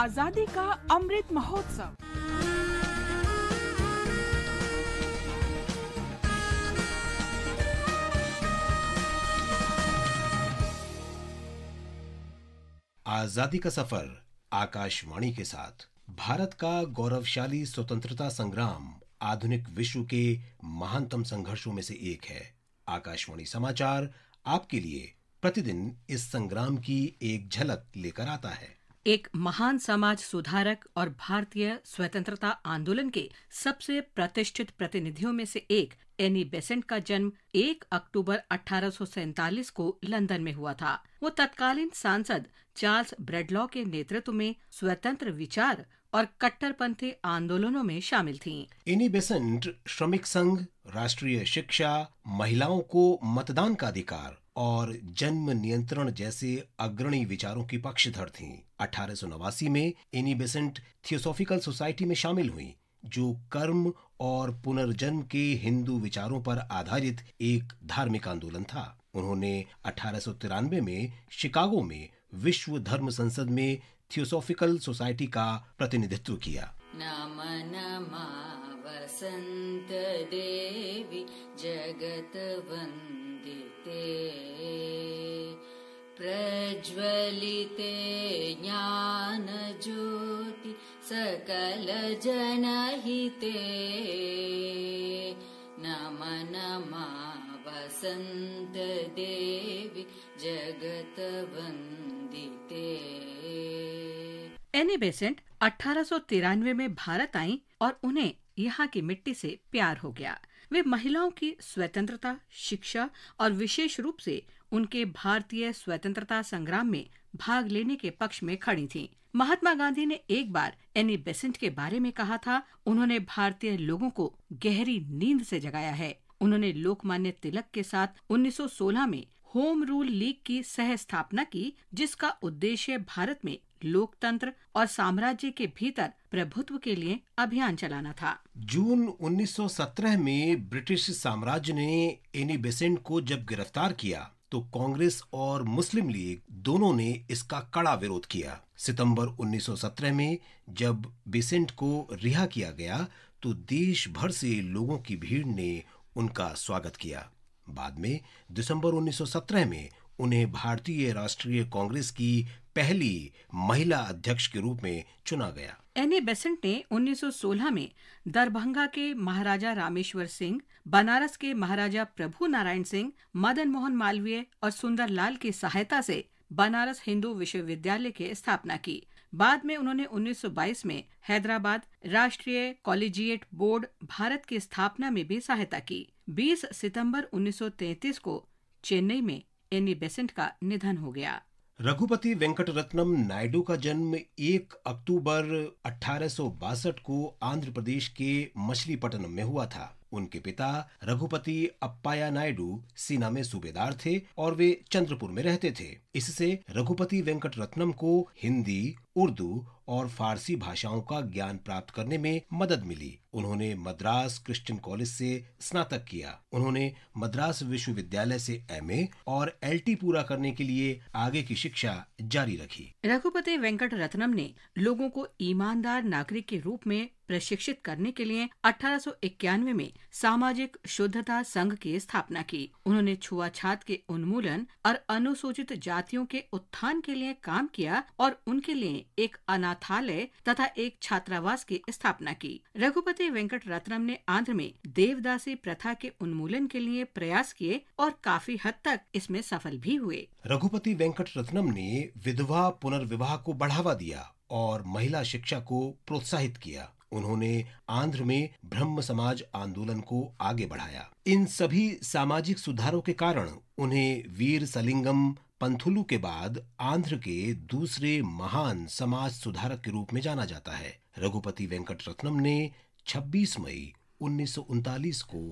आजादी का अमृत महोत्सव आजादी का सफर आकाशवाणी के साथ भारत का गौरवशाली स्वतंत्रता संग्राम आधुनिक विश्व के महानतम संघर्षों में से एक है आकाशवाणी समाचार आपके लिए प्रतिदिन इस संग्राम की एक झलक लेकर आता है एक महान समाज सुधारक और भारतीय स्वतंत्रता आंदोलन के सबसे प्रतिष्ठित प्रतिनिधियों में से एक एनी बेसेंट का जन्म 1 अक्टूबर अठारह को लंदन में हुआ था वो तत्कालीन सांसद चार्ल्स ब्रेडलॉ के नेतृत्व में स्वतंत्र विचार और कट्टरपंथी आंदोलनों में शामिल थीं। इनी बेसेंट श्रमिक संघ राष्ट्रीय शिक्षा महिलाओं को मतदान का अधिकार और जन्म नियंत्रण जैसे अग्रणी विचारों की पक्षधर थीं। अठारह में इनी बेसेंट थियोसॉफिकल सोसाइटी में शामिल हुई जो कर्म और पुनर्जन्म के हिंदू विचारों पर आधारित एक धार्मिक आंदोलन था उन्होंने अठारह में शिकागो में विश्व धर्म संसद में थियोसोफिकल सोसाइटी का प्रतिनिधित्व किया नम नमा वसंत देवी जगत वंदिते प्रज्वलिते ज्ञान ज्योति सकल जनहिते नम नमा वसंत देवी जगत वंदिते रानी बेसेंट अठारह में भारत आई और उन्हें यहाँ की मिट्टी से प्यार हो गया वे महिलाओं की स्वतंत्रता शिक्षा और विशेष रूप से उनके भारतीय स्वतंत्रता संग्राम में भाग लेने के पक्ष में खड़ी थीं। महात्मा गांधी ने एक बार एनी बेसेंट के बारे में कहा था उन्होंने भारतीय लोगों को गहरी नींद से जगाया है उन्होंने लोकमान्य तिलक के साथ 1916 में होम रूल लीग की सह स्थापना की जिसका उद्देश्य भारत में लोकतंत्र और साम्राज्य के भीतर प्रभुत्व के लिए अभियान चलाना था जून 1917 में ब्रिटिश साम्राज्य ने एनी बेसेंट को जब गिरफ्तार किया तो कांग्रेस और मुस्लिम लीग दोनों ने इसका कड़ा विरोध किया सितंबर 1917 में जब बेसेंट को रिहा किया गया तो देश भर से लोगों की भीड़ ने उनका स्वागत किया बाद में दिसंबर 1917 में उन्हें भारतीय राष्ट्रीय कांग्रेस की पहली महिला अध्यक्ष के रूप में चुना गया एन ए बेसेंट ने 1916 में दरभंगा के महाराजा रामेश्वर सिंह बनारस के महाराजा प्रभु नारायण सिंह मदन मोहन मालवीय और सुंदरलाल की सहायता से बनारस हिंदू विश्वविद्यालय की स्थापना की बाद में उन्होंने 1922 में हैदराबाद राष्ट्रीय कॉलेजिएट बोर्ड भारत की स्थापना में भी सहायता की 20 सितंबर 1933 को चेन्नई में एनी बेसेंट का निधन हो गया रघुपति वेंकट रत्नम नायडू का जन्म 1 अक्टूबर अठारह को आंध्र प्रदेश के मछलीपट्टनम में हुआ था उनके पिता रघुपति अप्पाया नायडू सेना में सूबेदार थे और वे चंद्रपुर में रहते थे इससे रघुपति वेंकट रत्नम को हिंदी उर्दू और फारसी भाषाओं का ज्ञान प्राप्त करने में मदद मिली उन्होंने मद्रास क्रिश्चियन कॉलेज से स्नातक किया उन्होंने मद्रास विश्वविद्यालय से एमए और एलटी पूरा करने के लिए आगे की शिक्षा जारी रखी रघुपति वेंकट रत्नम ने लोगों को ईमानदार नागरिक के रूप में प्रशिक्षित करने के लिए अठारह में सामाजिक शुद्धता संघ की स्थापना की उन्होंने छुआछात के उन्मूलन और अनुसूचित जातियों के उत्थान के लिए काम किया और उनके लिए एक अनाथालय तथा एक छात्रावास की स्थापना की रघुपति वेंकट रत्नम ने आंध्र में देवदासी प्रथा के उन्मूलन के लिए प्रयास किए और काफी हद तक इसमें सफल भी हुए रघुपति वेंकट रत्नम ने विधवा पुनर्विवाह को बढ़ावा दिया और महिला शिक्षा को प्रोत्साहित किया उन्होंने आंध्र में ब्रह्म समाज आंदोलन को आगे बढ़ाया इन सभी सामाजिक सुधारों के कारण उन्हें वीर सलिंगम पंथुलू के बाद आंध्र के दूसरे महान समाज सुधारक के रूप में जाना जाता है रघुपति वेंकट रत्नम ने 26 मई उन्नीस को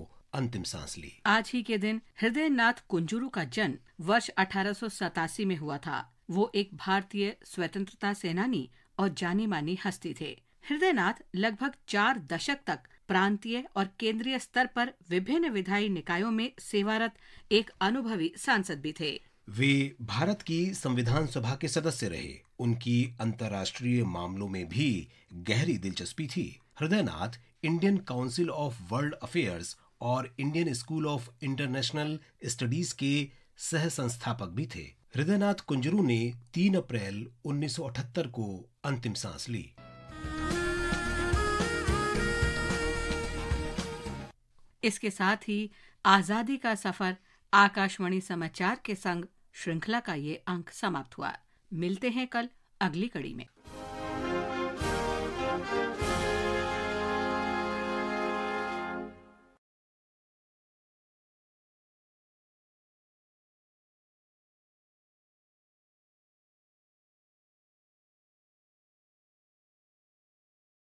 अंतिम सांस ली आज ही के दिन हृदय नाथ कुंजुरू का जन्म वर्ष अठारह में हुआ था वो एक भारतीय स्वतंत्रता सेनानी और जानी मानी हस्ती थे हृदयनाथ लगभग चार दशक तक प्रांतीय और केंद्रीय स्तर पर विभिन्न विधायी निकायों में सेवारत एक अनुभवी सांसद भी थे वे भारत की संविधान सभा के सदस्य रहे उनकी अंतर्राष्ट्रीय मामलों में भी गहरी दिलचस्पी थी Hridaynath Indian Council of World Affairs और Indian School of International Studies के सह संस्थापक भी थे हृदयनाथ कुंजरू ने 3 अप्रैल 1978 को अंतिम सांस ली इसके साथ ही आजादी का सफर आकाशवाणी समाचार के संग श्रृंखला का ये अंक समाप्त हुआ मिलते हैं कल अगली कड़ी में